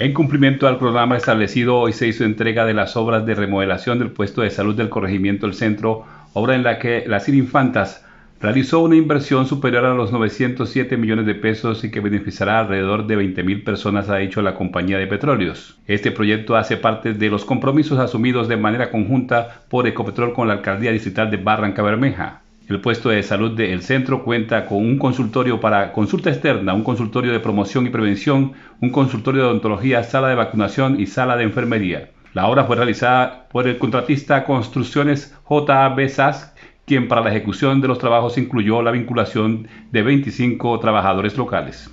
En cumplimiento al programa establecido, hoy se hizo entrega de las obras de remodelación del puesto de salud del corregimiento El Centro, obra en la que las Infantas realizó una inversión superior a los 907 millones de pesos y que beneficiará alrededor de 20 mil personas, ha dicho la compañía de petróleos. Este proyecto hace parte de los compromisos asumidos de manera conjunta por Ecopetrol con la alcaldía distrital de Barranca Bermeja. El puesto de salud del centro cuenta con un consultorio para consulta externa, un consultorio de promoción y prevención, un consultorio de odontología, sala de vacunación y sala de enfermería. La obra fue realizada por el contratista Construcciones J.A.B. SAS, quien para la ejecución de los trabajos incluyó la vinculación de 25 trabajadores locales.